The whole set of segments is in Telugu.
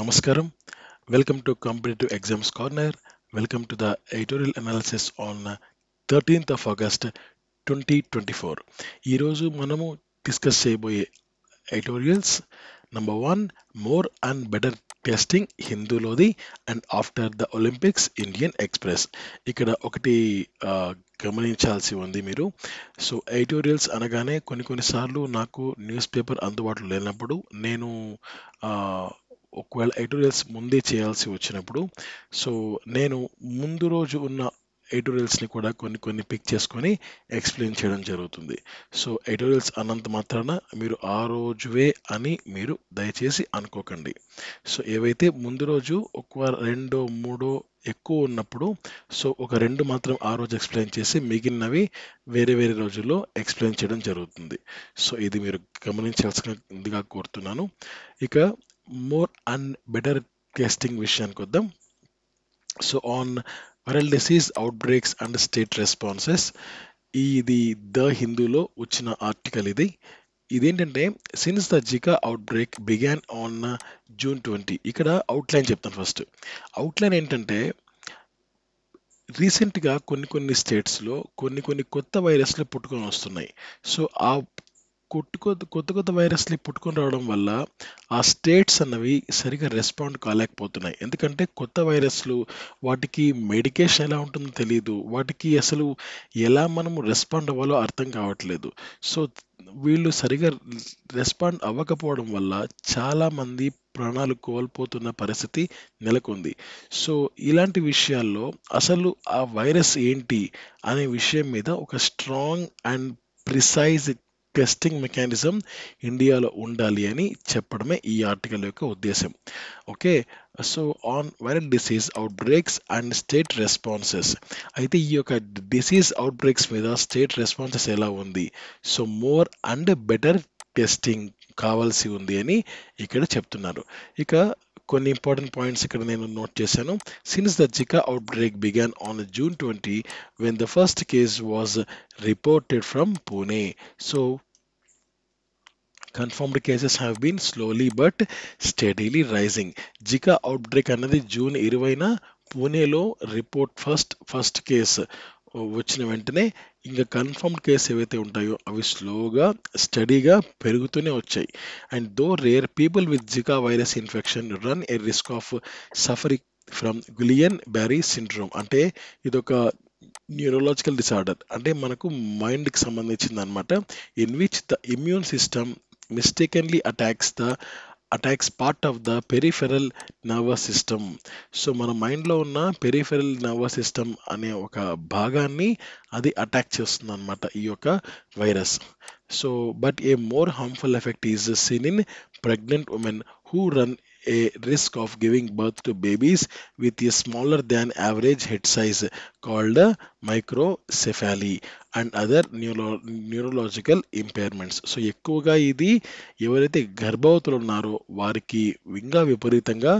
నమస్కారం welcome to Welcome exams corner welcome to the to the on analysis on August twenty twenty four ఈరోజు మనము డిస్కస్ చేయబోయే editorials number one more and better testing హిందూలోది and after the Olympics Indian Express ఇక్కడ ఒకటి గమనించాల్సి ఉంది మీరు సో ఎడిటోరియల్స్ అనగానే కొన్ని కొన్నిసార్లు నాకు న్యూస్ పేపర్ అందుబాటులో లేనప్పుడు నేను ఒకవేళ ఎడిటోరియల్స్ ముందే చేయాల్సి వచ్చినప్పుడు సో నేను ముందు రోజు ఉన్న ఎడిటోరియల్స్ని కూడా కొన్ని కొన్ని పిక్ చేసుకొని ఎక్స్ప్లెయిన్ చేయడం జరుగుతుంది సో ఎడిటోరియల్స్ అన్నంత మాత్రాన మీరు ఆ రోజువే అని మీరు దయచేసి అనుకోకండి సో ఏవైతే ముందు రోజు ఒక రెండో మూడో ఎక్కువ ఉన్నప్పుడు సో ఒక రెండు మాత్రం ఆ రోజు ఎక్స్ప్లెయిన్ చేసి మిగిలినవి వేరే వేరే రోజుల్లో ఎక్స్ప్లెయిన్ చేయడం జరుగుతుంది సో ఇది మీరు గమనించాల్సిందిగా కోరుతున్నాను ఇక మోర్ అన్ బెటర్ testing విషయానికి వద్దాం so on viral disease breaks and state responses ఇది ద హిందూలో వచ్చిన ఆర్టికల్ ఇది ఇదేంటంటే since the Zika outbreak began on June twenty ఇక్కడ అవుట్లైన్ చెప్తాను ఫస్ట్ అవుట్లైన్ ఏంటంటే రీసెంట్గా కొన్ని కొన్ని స్టేట్స్లో కొన్ని కొన్ని కొత్త వైరస్లు పుట్టుకొని వస్తున్నాయి సో ఆ కొట్టుకో కొత్త కొత్త వైరస్లు పుట్టుకొని రావడం వల్ల ఆ స్టేట్స్ అన్నవి సరిగా రెస్పాండ్ కాలేకపోతున్నాయి ఎందుకంటే కొత్త వైరస్లు వాటికి మెడికేషన్ ఎలా ఉంటుందో తెలియదు వాటికి అసలు ఎలా మనము రెస్పాండ్ అవ్వాలో అర్థం కావట్లేదు సో వీళ్ళు సరిగా రెస్పాండ్ అవ్వకపోవడం వల్ల చాలామంది ప్రాణాలు కోల్పోతున్న పరిస్థితి నెలకొంది సో ఇలాంటి విషయాల్లో అసలు ఆ వైరస్ ఏంటి అనే విషయం మీద ఒక strong and precise testing mechanism ఇండియాలో ఉండాలి అని చెప్పడమే ఈ ఆర్టికల్ యొక్క ఉద్దేశం okay so on viral disease outbreaks and state responses అయితే ఈ యొక్క డిసీజ్ అవుట్ బ్రేక్స్ మీద స్టేట్ రెస్పాన్సెస్ ఎలా ఉంది so more and better testing కావాల్సి ఉంది అని ఇక్కడ చెప్తున్నారు ఇక కొన్ని ఇంపార్టెంట్ పాయింట్స్ ఇక్కడ నేను నోట్ చేశాను since the Zika outbreak began on June twenty when the first case was reported from Pune so confirmed cases have been slowly but steadily rising Zika outbreak అనేది జూన్ ఇరవైన పూణేలో రిపోర్ట్ ఫస్ట్ ఫస్ట్ కేసు వచ్చిన వెంటనే ఇంకా కన్ఫర్మ్డ్ కేసు ఏవైతే ఉంటాయో అవి స్లోగా స్టడీగా పెరుగుతూనే వచ్చాయి and though rare people with Zika virus infection run a risk of suffering from Guillain Barre syndrome అంటే ఇదొక న్యూరోలాజికల్ డిసార్డర్ అంటే మనకు మైండ్కి సంబంధించింది అనమాట in which the immune system mistakenly attacks the attacks part of the peripheral nervous system so మన మైండ్లో ఉన్న పెరిఫెరల్ నర్వస్ సిస్టమ్ అనే ఒక భాగాన్ని అది అటాక్ చేస్తుంది అనమాట ఈ యొక్క virus so but a more harmful effect is seen in pregnant women who run a risk of giving birth to babies with a smaller than average head size called microcephaly and other neuro neurological impairments so ఎక్కువగా ఇది ఎవరైతే గర్భవతులు ఉన్నారో వారికి ఇంకా విపరీతంగా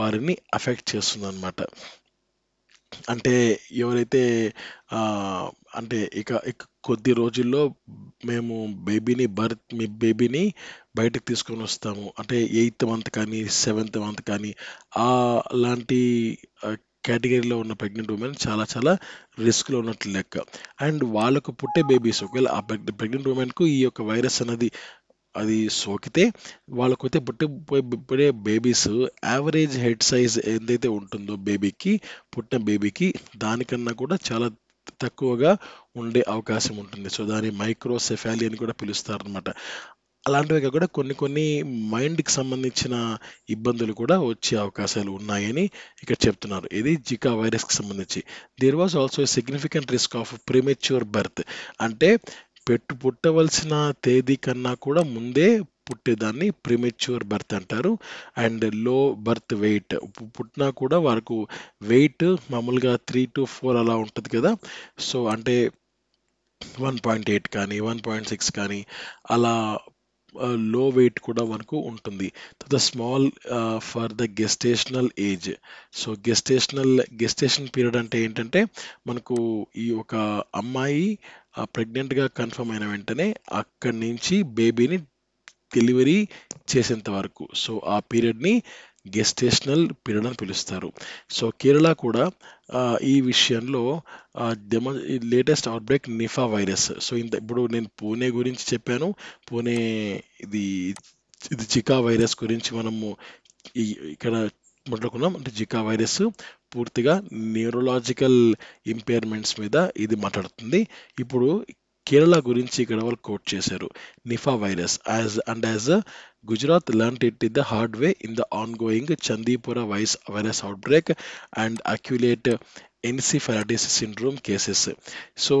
వారిని అఫెక్ట్ చేస్తుంది అంటే ఎవరైతే అంటే ఇక కొద్ది రోజుల్లో మేము బేబీని బర్త్ మీ బేబీని బయటకు తీసుకొని వస్తాము అంటే ఎయిత్ మంత్ కానీ, సెవెంత్ మంత్ కానీ అలాంటి కేటగిరీలో ఉన్న ప్రెగ్నెంట్ ఉమెన్ చాలా చాలా రిస్క్‌లో ఉన్నట్లు లెక్క. అండ్ వాళ్ళకు పుట్టే బేబీస్ ఒకవేళ ఆ ప్రెగ్నెంట్ ఉమెన్కు ఈ యొక్క వైరస్ అనేది అది సోకితే వాళ్ళకైతే పుట్టి పుట్టే బేబీస్ యావరేజ్ హెడ్ సైజ్ ఏదైతే ఉంటుందో బేబీకి పుట్టిన బేబీకి దానికన్నా కూడా చాలా తక్కువగా ఉండే అవకాశం ఉంటుంది సో దాని మైక్రోసెఫాలి అని కూడా పిలుస్తారు అనమాట అలాంటివి కూడా కొన్ని కొన్ని మైండ్కి సంబంధించిన ఇబ్బందులు కూడా వచ్చే అవకాశాలు ఉన్నాయని ఇక్కడ చెప్తున్నారు ఇది జికా వైరస్కి సంబంధించి there was also significant risk of premature birth అంటే పెట్టు పుట్టవలసిన తేదీ కన్నా కూడా ముందే పుట్టేదాన్ని ప్రిమెచ్యూర్ బర్త్ అంటారు అండ్ లో బర్త్ వెయిట్ పుట్టినా కూడా వారికి వెయిట్ మామూలుగా త్రీ టు ఫోర్ అలా ఉంటుంది కదా సో అంటే వన్ పాయింట్ ఎయిట్ కానీ వన్ పాయింట్ సిక్స్ కానీ అలా లో వెయిట్ కూడా మనకు ఉంటుంది the small for the gestational age so gestational gestation period అంటే ఏంటంటే మనకు ఈ ఒక అమ్మాయి ప్రెగ్నెంట్గా కన్ఫర్మ్ అయిన వెంటనే అక్కడి నుంచి బేబీని డెలివరీ చేసేంత వరకు సో ఆ పీరియడ్ని గెస్టేషనల్ పీరియడ్ అని పిలుస్తారు సో కేరళ కూడా ఈ విషయంలో డెమో latest outbreak Nipah virus so ఇంత ఇప్పుడు నేను పూణే గురించి చెప్పాను పూణే ఇది ఇది చికా వైరస్ గురించి మనము ఇక్కడ మాట్లాడుకున్నాం అంటే జికా వైరస్ పూర్తిగా న్యూరలాజికల్ ఇంపేర్మెంట్స్ మీద ఇది మాట్లాడుతుంది ఇప్పుడు కేరళ గురించి ఇక్కడ వాళ్ళు కోట్ చేశారు Nipah virus as and as Gujarat learn it in the hard way in the ongoing Chandipura వైస్ virus outbreak and acute encephalitis syndrome cases so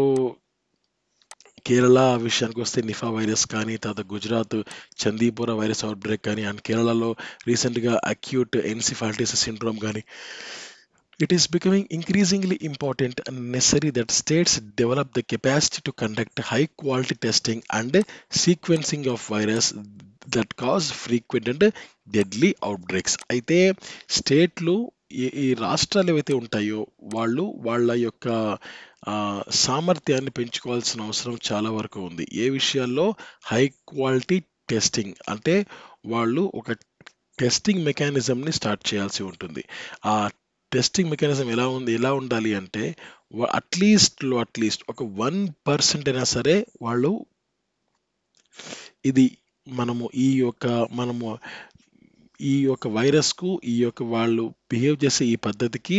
Kerala విషయానికి వస్తే నిఫా వైరస్ కానీ తర్వాత Gujarat Chandipura virus outbreak కానీ అండ్ కేరళలో రీసెంట్గా అక్యూట్ ఎన్సిఫాలిటీస్ సిండ్రోమ్ కానీ it is becoming increasingly important and necessary that states develop the capacity to conduct high quality testing and sequencing of virus that cause frequent and deadly outbreaks అయితే స్టేట్లు ఈ రాష్ట్రాలు ఏవైతే ఉంటాయో వాళ్ళు వాళ్ళ యొక్క సామర్థ్యాన్ని పెంచుకోవాల్సిన అవసరం చాలా వరకు ఉంది ఏ విషయాల్లో హై క్వాలిటీ టెస్టింగ్ అంటే వాళ్ళు ఒక టెస్టింగ్ మెకానిజంని స్టార్ట్ చేయాల్సి ఉంటుంది ఆ టెస్టింగ్ మెకానిజం ఎలా ఉంది ఎలా ఉండాలి అంటే అట్లీస్ట్లో అట్లీస్ట్ ఒక వన్ పర్సెంట్ అయినా సరే వాళ్ళు ఇది మనము ఈ యొక్క మనము ఈ యొక్క వైరస్కు ఈ యొక్క వాళ్ళు బిహేవ్ చేసే ఈ పద్ధతికి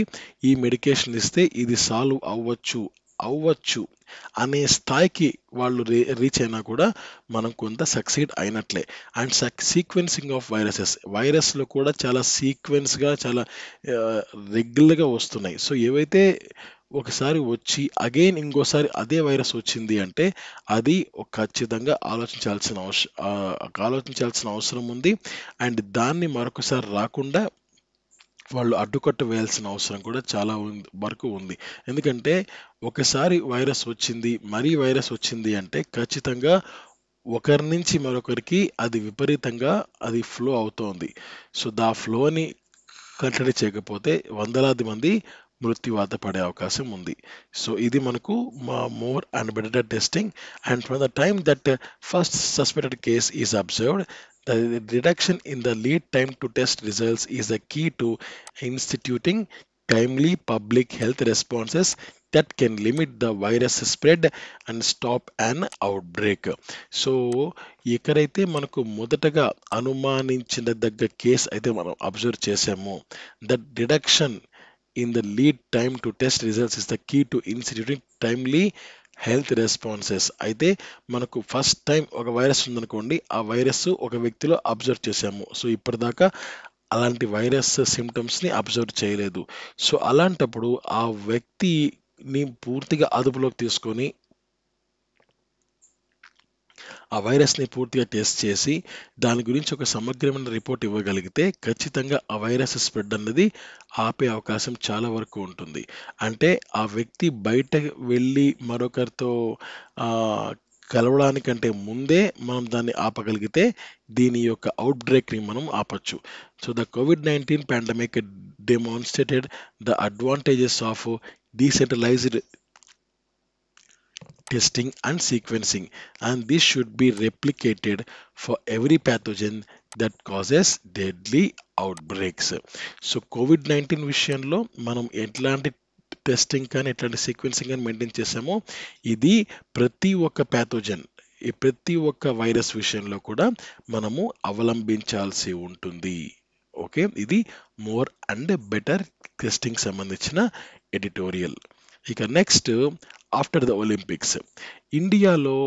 ఈ మెడికేషన్ ఇస్తే ఇది సాల్వ్ అవ్వచ్చు అవ్వచ్చు అనే స్థాయికి వాళ్ళు రీ రీచ్ అయినా కూడా మనం కొంత సక్సీడ్ అయినట్లే అండ్ సక్ సీక్వెన్సింగ్ ఆఫ్ వైరసెస్ వైరస్లో కూడా చాలా సీక్వెన్స్గా చాలా రెగ్యులర్గా వస్తున్నాయి సో ఏవైతే ఒకసారి వచ్చి అగైన్ ఇంకోసారి అదే వైరస్ వచ్చింది అంటే అది ఖచ్చితంగా ఆలోచించాల్సిన అవసరం ఆలోచించాల్సిన అవసరం ఉంది అండ్ దాన్ని మరొకసారి రాకుండా వాళ్ళు అడ్డుకట్ట వేయాల్సిన అవసరం కూడా చాలా వరకు ఉంది ఎందుకంటే ఒకసారి వైరస్ వచ్చింది మరీ వైరస్ వచ్చింది అంటే ఖచ్చితంగా ఒకరి నుంచి మరొకరికి అది విపరీతంగా అది ఫ్లో అవుతోంది సో దా ఫ్లోని కంటిన్యూ చేయకపోతే వందలాది మంది మృత్యువాత పడే అవకాశం ఉంది సో ఇది మనకు మా more and better testing and from the time that first suspected case is observed the in the lead time to test results is the key to instituting timely public health responses that can limit the virus spread and stop and outbreak so ఇక్కడైతే మనకు మొదటగా అనుమానించిన దగ్గర కేసు అయితే మనం అబ్జర్వ్ చేసాము that deduction in the lead time to test results is the key to instituting timely health responses అయితే మనకు ఫస్ట్ టైం ఒక వైరస్ ఉందనుకోండి ఆ వైరస్ ఒక వ్యక్తిలో అబ్జర్వ్ చేశాము సో ఇప్పటిదాకా అలాంటి వైరస్ సిమ్టమ్స్ని అబ్జర్వ్ చేయలేదు సో అలాంటప్పుడు ఆ వ్యక్తిని పూర్తిగా అదుపులోకి తీసుకొని ఆ వైరస్ని పూర్తిగా టెస్ట్ చేసి దాని గురించి ఒక సమగ్రమైన రిపోర్ట్ ఇవ్వగలిగితే ఖచ్చితంగా ఆ వైరస్ స్ప్రెడ్ అన్నది ఆపే అవకాశం చాలా వరకు ఉంటుంది అంటే ఆ వ్యక్తి బయట వెళ్ళి మరొకరితో కలవడానికంటే ముందే మనం దాన్ని ఆపగలిగితే దీని యొక్క అవుట్ బ్రేక్ని మనం ఆపచ్చు so the Covid nineteen pandemic demonstrated the advantages of decentralised testing and sequencing and this should be replicated for every pathogen that causes deadly outbreaks. So Covid nineteen విషయంలో మనం ఎట్లాంటి టెస్టింగ్ కానీ ఎట్లాంటి సీక్వెన్సింగ్ కానీ మెయింటైన్ చేసామో ఇది ప్రతి ఒక్క ప్యాథోజన్ ఈ ప్రతి ఒక్క వైరస్ విషయంలో కూడా మనము అవలంబించాల్సి ఉంటుంది ఓకే ఇది మోర్ అండ్ బెటర్ టెస్టింగ్ సంబంధించిన ఎడిటోరియల్ ఇక నెక్స్ట్ ఆఫ్టర్ ద ఒలింపిక్స్ ఇండియాలో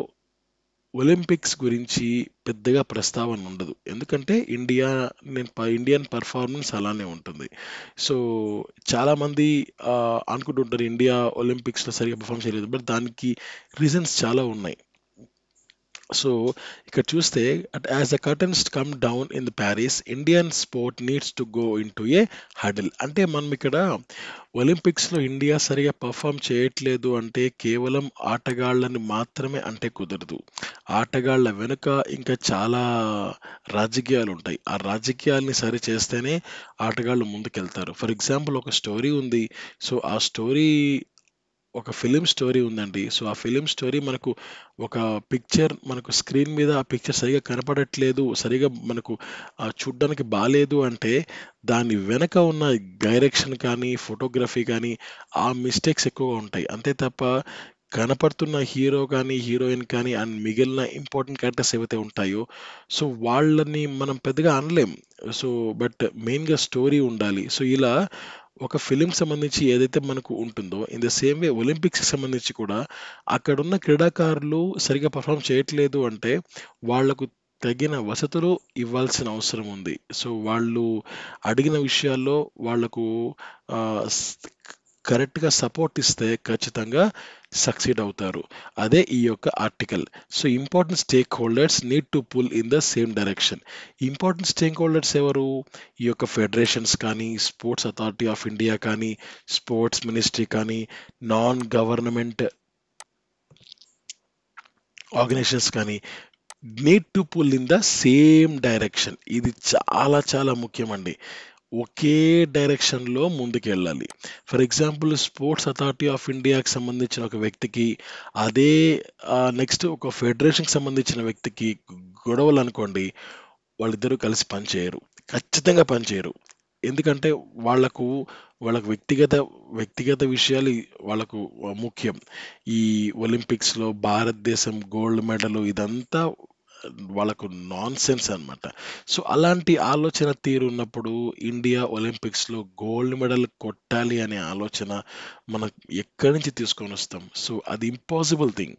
ఒలింపిక్స్ గురించి పెద్దగా ప్రస్తావన ఉండదు ఎందుకంటే ఇండియా నేను ఇండియన్ పర్ఫార్మెన్స్ అలానే ఉంటుంది సో చాలామంది అనుకుంటుంటారు ఇండియా ఒలింపిక్స్లో సరిగా పర్ఫామ్ చేయలేదు బట్ దానికి రీజన్స్ చాలా ఉన్నాయి సో ఇక్కడ చూస్తే as the curtains come down in the Paris Indian sport needs to go into a huddle అంటే మనం ఇక్కడ ఒలింపిక్స్లో ఇండియా సరిగా పర్ఫామ్ చేయట్లేదు అంటే కేవలం ఆటగాళ్ళని మాత్రమే అంటే కుదరదు ఆటగాళ్ళ వెనుక ఇంకా చాలా రాజకీయాలు ఉంటాయి ఆ రాజకీయాల్ని సరి చేస్తేనే ఆటగాళ్ళు ముందుకెళ్తారు ఫర్ ఎగ్జాంపుల్ ఒక స్టోరీ ఉంది సో ఆ స్టోరీ ఒక ఫిలిం స్టోరీ ఉందండి సో ఆ ఫిలిం స్టోరీ మనకు ఒక పిక్చర్ మనకు స్క్రీన్ మీద ఆ పిక్చర్ సరిగా కనపడట్లేదు సరిగా మనకు చూడ్డానికి బాగాలేదు అంటే దాని వెనక ఉన్న డైరెక్షన్ కానీ ఫోటోగ్రఫీ కానీ ఆ మిస్టేక్స్ ఎక్కువగా ఉంటాయి అంతే తప్ప కనపడుతున్న హీరో కానీ హీరోయిన్ కానీ అండ్ మిగిలిన ఇంపార్టెంట్ క్యారెక్టర్స్ ఏవైతే ఉంటాయో సో వాళ్ళని మనం పెద్దగా అనలేం సో బట్ మెయిన్గా స్టోరీ ఉండాలి సో ఇలా ఒక ఫిలిం సంబంధించి ఏదైతే మనకు ఉంటుందో in the same way Olympics సంబంధించి కూడా అక్కడున్న క్రీడాకారులు సరిగా పర్ఫామ్ చేయట్లేదు అంటే వాళ్లకు తగిన వసతులు ఇవ్వాల్సిన అవసరం ఉంది సో వాళ్ళు అడిగిన విషయాల్లో వాళ్లకు కరెక్ట్గా సపోర్ట్ ఇస్తే ఖచ్చితంగా సక్సీడ్ అవుతారు అదే ఈ యొక్క article so important stakeholders need to pull in the same direction important stakeholders ఎవరు ఈ యొక్క ఫెడరేషన్స్ కానీ స్పోర్ట్స్ అథారిటీ ఆఫ్ ఇండియా కానీ స్పోర్ట్స్ మినిస్ట్రీ కానీ నాన్ గవర్నమెంట్ ఆర్గనైజేషన్స్ కానీ need to pull in the same direction ఇది చాలా చాలా ముఖ్యమండి ఒకే డైరెక్షన్లో ముందుకెళ్ళాలి for example sports authority of ఇండియాకి సంబంధించిన ఒక వ్యక్తికి అదే నెక్స్ట్ ఒక ఫెడరేషన్కి సంబంధించిన వ్యక్తికి గొడవలు అనుకోండి వాళ్ళిద్దరూ కలిసి పనిచేయరు ఖచ్చితంగా పనిచేయరు ఎందుకంటే వాళ్లకు వాళ్ళకు వ్యక్తిగత వ్యక్తిగత విషయాలు వాళ్ళకు ముఖ్యం ఈ ఒలింపిక్స్లో భారతదేశం గోల్డ్ మెడల్ ఇదంతా వాళ్ళకు నాన్ సెన్స్ అనమాట సో అలాంటి ఆలోచన తీరు ఉన్నప్పుడు ఇండియా ఒలింపిక్స్లో గోల్డ్ మెడల్ కొట్టాలి అనే ఆలోచన మనం ఎక్కడి నుంచి తీసుకొని వస్తాం సో అది ఇంపాసిబుల్ థింగ్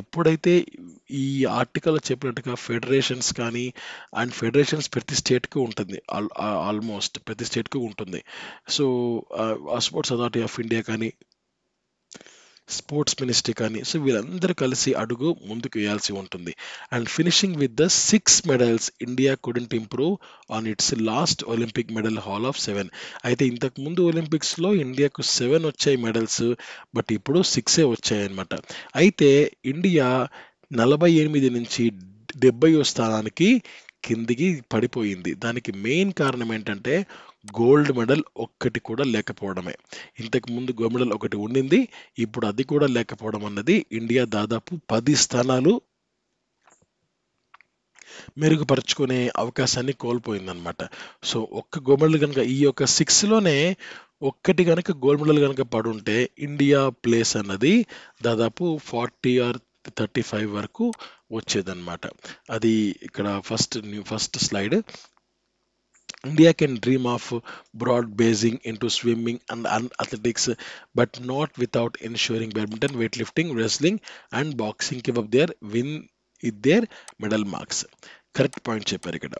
ఎప్పుడైతే ఈ ఆర్టికల్ చెప్పినట్టుగా ఫెడరేషన్స్ కానీ అండ్ ఫెడరేషన్స్ ప్రతి స్టేట్కి ఉంటుంది ఆల్మోస్ట్ ప్రతి స్టేట్కి ఉంటుంది so sports authority of India కానీ స్పోర్ట్స్ మినిస్ట్రీ కానీ సో వీళ్ళందరూ కలిసి అడుగు ముందుకు వేయాల్సి ఉంటుంది and finishing with the six medals India couldn't improve on its last Olympic medal haul of seven అయితే ఇంతకు ముందు ఒలింపిక్స్లో ఇండియాకు సెవెన్ వచ్చాయి మెడల్స్ బట్ ఇప్పుడు సిక్సే వచ్చాయన్నమాట అయితే ఇండియా నలభై ఎనిమిది నుంచి డెబ్బై స్థానానికి కిందికి పడిపోయింది దానికి మెయిన్ కారణం ఏంటంటే గోల్డ్ మెడల్ ఒక్కటి కూడా లేకపోవడమే ఇంతకుముందు గోల్డ్ మెడల్ ఒకటి ఉండింది ఇప్పుడు అది కూడా లేకపోవడం అన్నది ఇండియా దాదాపు పది స్థానాలు మెరుగుపరుచుకునే అవకాశాన్ని కోల్పోయిందనమాట సో ఒక్క గోల్డ్ మెడల్ కనుక ఈ యొక్క సిక్స్లోనే ఒక్కటి కనుక గోల్డ్ మెడల్ కనుక పడుంటే ఇండియా ప్లేస్ అన్నది దాదాపు ఫార్టీ ఆర్ థర్టీ ఫైవ్ వరకు వచ్చేదన్నమాట అది ఇక్కడ first new first slide India can dream of broad basing into swimming and, and athletics, but not without ensuring badminton, weightlifting, wrestling, and boxing give up their win with their medal marks correct point చెప్పారు ఇక్కడ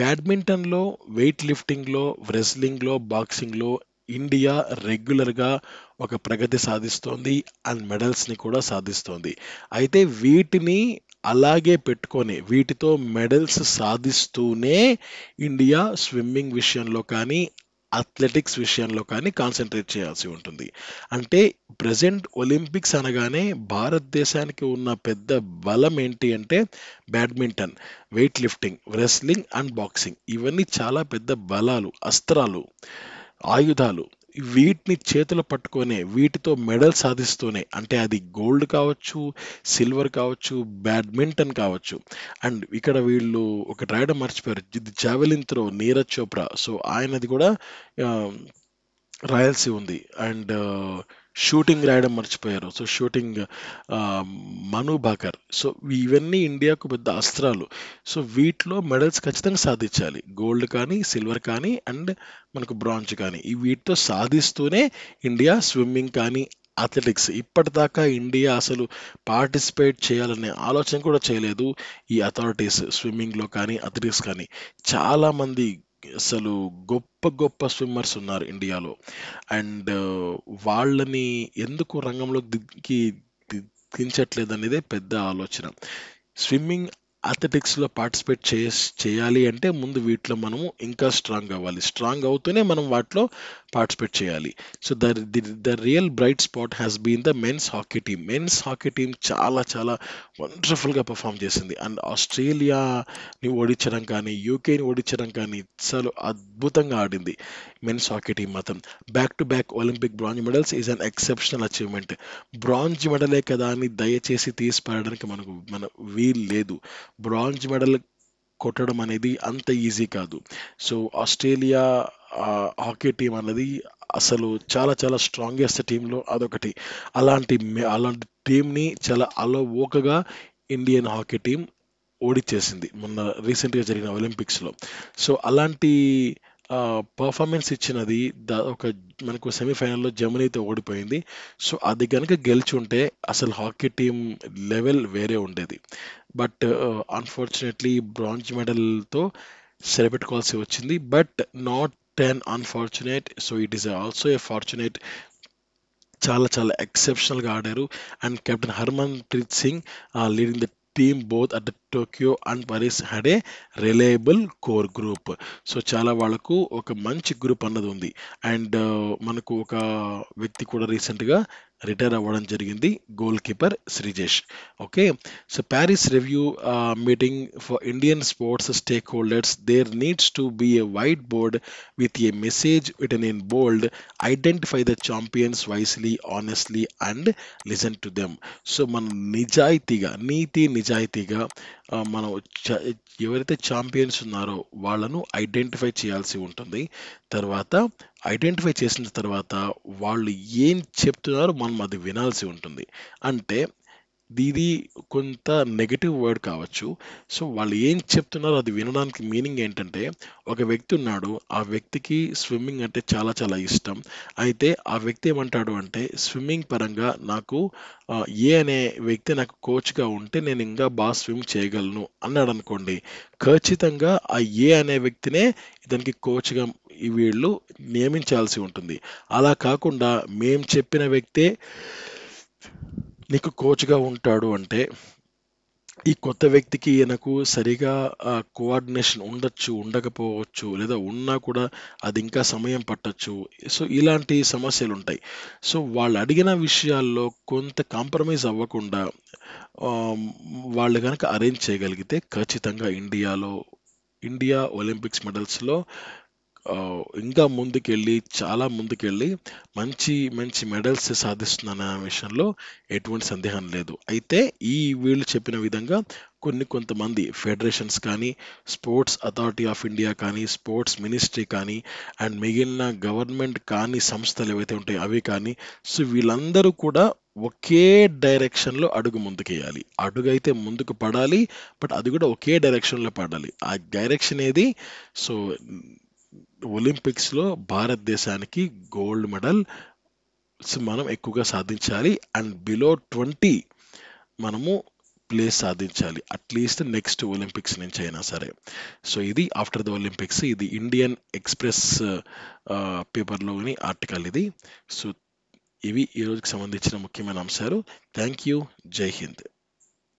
బ్యాడ్మింటన్లో వెయిట్ లిఫ్టింగ్లో రెస్లింగ్లో బాక్సింగ్లో ఇండియా రెగ్యులర్గా ఒక ప్రగతి సాధిస్తోంది అండ్ మెడల్స్ని కూడా సాధిస్తోంది అయితే వీటిని అలాగే పెట్టుకొని వీటితో మెడల్స్ సాధిస్తూనే ఇండియా స్విమ్మింగ్ విషయంలో కానీ అథ్లెటిక్స్ విషయంలో కానీ కాన్సన్ట్రేట్ చేయాల్సి ఉంటుంది అంటే ప్రజెంట్ ఒలింపిక్స్ అనగానే భారతదేశానికి ఉన్న పెద్ద బలం ఏంటి అంటే badminton weightlifting wrestling and boxing ఇవన్నీ చాలా పెద్ద బలాలు అస్త్రాలు ఆయుధాలు వీటిని చేతులు పట్టుకొని వీటితో మెడల్ సాధిస్తూనే అంటే అది గోల్డ్ కావచ్చు సిల్వర్ కావచ్చు బ్యాడ్మింటన్ కావచ్చు అండ్ ఇక్కడ వీళ్ళు ఒక రాయడం మర్చిపోయారు ఇది javelin throw Neeraj Chopra so ఆయనది కూడా రాయల్సి ఉంది అండ్ షూటింగ్ రాయడం మర్చిపోయారు so shooting Manu Bhaker so ఇవన్నీ ఇండియాకు పెద్ద అస్త్రాలు సో వీటిలో మెడల్స్ ఖచ్చితంగా సాధించాలి గోల్డ్ కానీ సిల్వర్ కానీ అండ్ మనకు బ్రాంజ్ కానీ ఈ వీటితో సాధిస్తూనే ఇండియా స్విమ్మింగ్ కానీ అథ్లెటిక్స్ ఇప్పటిదాకా ఇండియా అసలు పార్టిసిపేట్ చేయాలనే ఆలోచన కూడా చేయలేదు ఈ అథారిటీస్ స్విమ్మింగ్లో కానీ అథ్లెటిక్స్ కానీ చాలామంది అసలు గొప్ప గొప్ప స్విమ్మర్స్ ఉన్నారు ఇండియాలో అండ్ వాళ్ళని ఎందుకు రంగంలోకి దిక్కి దించట్లేదు అనేదే పెద్ద ఆలోచన స్విమ్మింగ్ అథ్లెటిక్స్లో పార్టిసిపేట్ చే చేయాలి అంటే ముందు వీటిలో మనము ఇంకా స్ట్రాంగ్ అవ్వాలి స్ట్రాంగ్ అవుతూనే మనం వాటిలో పార్టిసిపేట్ చేయాలి so the the real bright spot has been the men's hockey team men's hockey team చాలా చాలా వండర్ఫుల్గా పర్ఫామ్ చేసింది అండ్ ఆస్ట్రేలియాని ఓడించడం కానీ యూకేని ఓడించడం కానీ చాలా అద్భుతంగా ఆడింది మెన్స్ హాకీ టీం మాత్రం back to back Olympic bronze medals is an exceptional achievement bronze మెడలే కదా అని దయచేసి తీసిపారడానికి మనకు మన వీలు లేదు బ్రాంజ్ మెడల్ కొట్టడం అనేది అంత ఈజీ కాదు సో ఆస్ట్రేలియా హాకీ టీం అన్నది అసలు చాలా చాలా స్ట్రాంగెస్ట్ టీంలో అదొకటి అలాంటి అలాంటి టీంని చాలా అలవోకగా ఇండియన్ హాకీ టీం ఓడిచ్చేసింది మొన్న రీసెంట్గా జరిగిన ఒలింపిక్స్లో సో అలాంటి పర్ఫార్మెన్స్ ఇచ్చినది ఒక మనకు సెమీఫైనల్లో జర్మనీతో ఓడిపోయింది సో అది కనుక గెలిచుంటే అసలు హాకీ టీం లెవెల్ వేరే ఉండేది బట్ అన్ఫార్చునేట్లీ బ్రాంజ్ మెడల్తో సెలబెట్టుకోవాల్సి వచ్చింది but not ten unfortunate so it is also a fortunate చాలా చాలా ఎక్సెప్షనల్గా ఆడారు and captain Harmanpreet Singh leading the team both at the Tokyo and Paris had a reliable core group so చాలా వాళ్ళకు ఒక మంచి గ్రూప్ అన్నది ఉంది అండ్ uh, మనకు ఒక వ్యక్తి కూడా రీసెంట్గా రిటైర్ అవ్వడం జరిగింది goalkeeper Sreejesh okay so Paris review meeting for Indian sports stakeholders there needs to be a whiteboard with a message writ in bold identify the champions wisely honestly and listen to them so మనం నిజాయితీగా నీతి నిజాయితీగా uh, మనం ఎవరైతే ఛాంపియన్స్ ఉన్నారో వాళ్ళను ఐడెంటిఫై చేయాల్సి ఉంటుంది తర్వాత ఐడెంటిఫై చేసిన తర్వాత వాళ్ళు ఏం చెప్తున్నారో మనం అది వినాల్సి ఉంటుంది అంటే ఇది కొంత నెగిటివ్ వర్డ్ కావచ్చు సో వాళ్ళు ఏం చెప్తున్నారో అది వినడానికి మీనింగ్ ఏంటంటే ఒక వ్యక్తి ఉన్నాడు ఆ వ్యక్తికి స్విమ్మింగ్ అంటే చాలా చాలా ఇష్టం అయితే ఆ వ్యక్తి ఏమంటాడు అంటే స్విమ్మింగ్ పరంగా నాకు ఏ అనే వ్యక్తి నాకు కోచ్గా ఉంటే నేను ఇంకా బాగా స్విమ్ చేయగలను అన్నాడు అనుకోండి ఖచ్చితంగా ఆ ఏ అనే వ్యక్తినే ఇతనికి కోచ్గా వీళ్ళు నియమించాల్సి ఉంటుంది అలా కాకుండా మేం చెప్పిన వ్యక్తే నీకు కోచ్గా ఉంటాడు అంటే ఈ కొత్త వ్యక్తికి ఈయనకు సరిగా కోఆర్డినేషన్ ఉండొచ్చు ఉండకపోవచ్చు లేదా ఉన్నా కూడా అది ఇంకా సమయం పట్టచ్చు సో ఇలాంటి సమస్యలు ఉంటాయి సో వాళ్ళు అడిగిన విషయాల్లో కొంత కాంప్రమైజ్ అవ్వకుండా వాళ్ళు కనుక అరేంజ్ చేయగలిగితే ఖచ్చితంగా ఇండియాలో ఇండియా ఒలింపిక్స్ మెడల్స్లో ఇంకా ముందుకెళ్ళి చాలా ముందుకెళ్ళి మంచి మంచి మెడల్స్ సాధిస్తుందన్న విషయంలో ఎటువంటి సందేహం లేదు అయితే ఈ వీళ్ళు చెప్పిన విధంగా కొన్ని కొంతమంది ఫెడరేషన్స్ కానీ స్పోర్ట్స్ అథారిటీ ఆఫ్ ఇండియా కానీ స్పోర్ట్స్ మినిస్ట్రీ కానీ అండ్ మిగిలిన గవర్నమెంట్ కానీ సంస్థలు ఏవైతే ఉంటాయో అవి కానీ సో వీళ్ళందరూ కూడా ఒకే డైరెక్షన్లో అడుగు ముందుకేయాలి అడుగు అయితే ముందుకు పడాలి బట్ అది కూడా ఒకే డైరెక్షన్లో పడాలి ఆ డైరెక్షన్ ఏది సో ఒలింపిక్స్లో భారతదేశానికి గోల్డ్ మెడల్ మనం ఎక్కువగా సాధించాలి అండ్ బిలో ట్వంటీ మనము ప్లేస్ సాధించాలి అట్లీస్ట్ నెక్స్ట్ ఒలింపిక్స్ నుంచి అయినా సరే సో ఇది ఆఫ్టర్ ద ఒలింపిక్స్ ఇది ఇండియన్ ఎక్స్ప్రెస్ పేపర్లోని ఆర్టికల్ ఇది సో ఇవి ఈరోజుకి సంబంధించిన ముఖ్యమైన అంశాలు థ్యాంక్ యూ జై హింద్